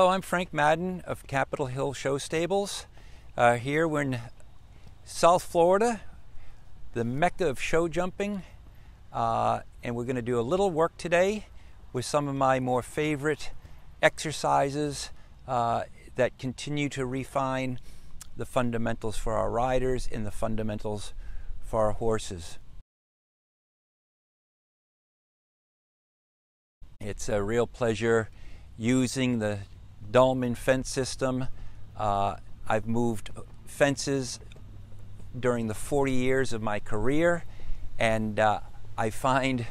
Hello, I'm Frank Madden of Capitol Hill Show Stables. Uh, here we're in South Florida, the mecca of show jumping, uh, and we're going to do a little work today with some of my more favorite exercises uh, that continue to refine the fundamentals for our riders and the fundamentals for our horses. It's a real pleasure using the dome and fence system. Uh, I've moved fences during the 40 years of my career, and uh, I find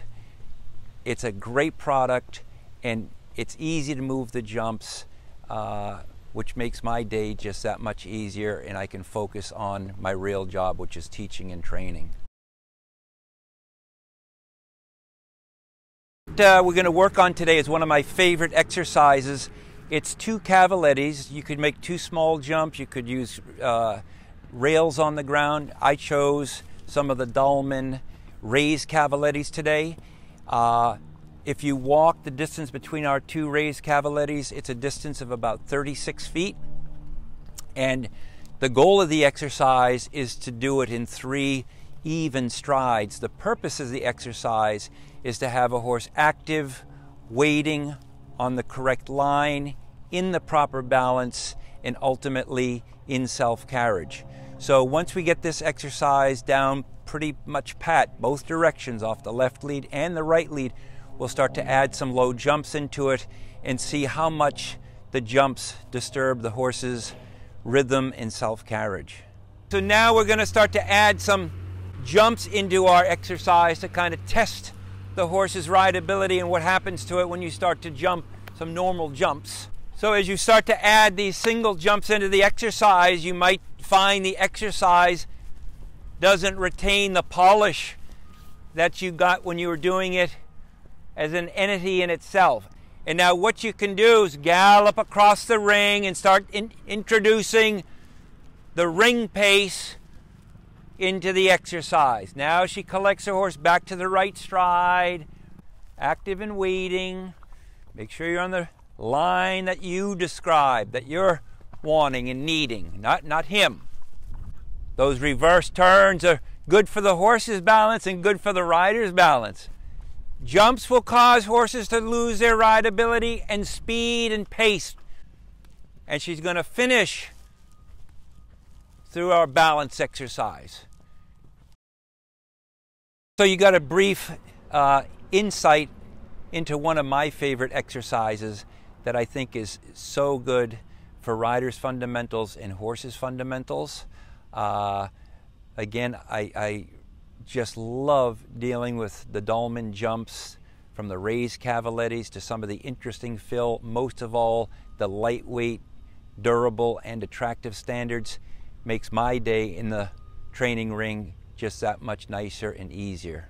it's a great product and it's easy to move the jumps, uh, which makes my day just that much easier, and I can focus on my real job, which is teaching and training. Uh, we're going to work on today is one of my favorite exercises it's two cavalettis. You could make two small jumps. You could use uh, rails on the ground. I chose some of the Dahlman raised cavalettis today. Uh, if you walk the distance between our two raised cavalettis, it's a distance of about 36 feet. And the goal of the exercise is to do it in three even strides. The purpose of the exercise is to have a horse active, waiting, on the correct line, in the proper balance, and ultimately in self-carriage. So once we get this exercise down pretty much pat, both directions off the left lead and the right lead, we'll start to add some low jumps into it and see how much the jumps disturb the horse's rhythm and self-carriage. So now we're gonna start to add some jumps into our exercise to kind of test the horse's rideability and what happens to it when you start to jump some normal jumps. So as you start to add these single jumps into the exercise, you might find the exercise doesn't retain the polish that you got when you were doing it as an entity in itself. And now what you can do is gallop across the ring and start in introducing the ring pace into the exercise. Now she collects her horse back to the right stride, active and waiting. Make sure you're on the line that you describe, that you're wanting and needing, not, not him. Those reverse turns are good for the horse's balance and good for the rider's balance. Jumps will cause horses to lose their rideability and speed and pace. And she's going to finish through our balance exercise. So, you got a brief uh, insight into one of my favorite exercises that I think is so good for riders' fundamentals and horses' fundamentals. Uh, again, I, I, just love dealing with the Dolman jumps from the raised cavalettis to some of the interesting fill, most of all, the lightweight, durable, and attractive standards makes my day in the training ring just that much nicer and easier.